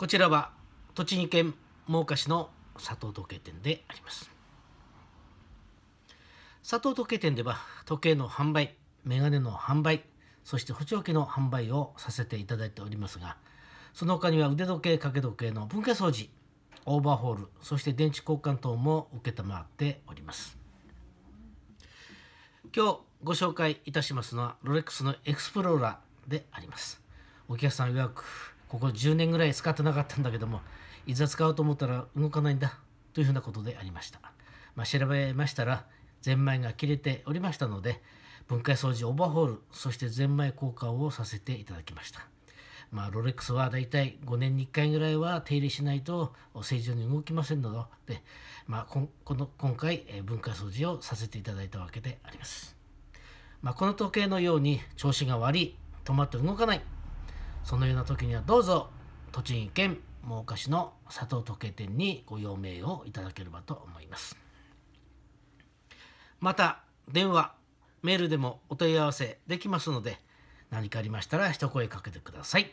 こちらは栃木県真岡市の佐藤時計店であります佐藤時計店では時計の販売メガネの販売そして補聴器の販売をさせていただいておりますがその他には腕時計掛け時計の文化掃除オーバーホールそして電池交換等も承っております今日ご紹介いたしますのはロレックスのエクスプローラーでありますお客さん予約ここ10年ぐらい使ってなかったんだけどもいざ使おうと思ったら動かないんだというふうなことでありました、まあ、調べましたらゼンマイが切れておりましたので分解掃除オーバーホールそしてゼンマイ交換をさせていただきましたまあ、ロレックスはだいたい5年に1回ぐらいは手入れしないと正常に動きませんので、まあ、この今回分解掃除をさせていただいたわけであります、まあ、この時計のように調子が悪い止まって動かないそのような時にはどうぞ栃木県真岡市の佐藤時計店にご用命をいただければと思いますまた電話メールでもお問い合わせできますので何かありましたら一声かけてください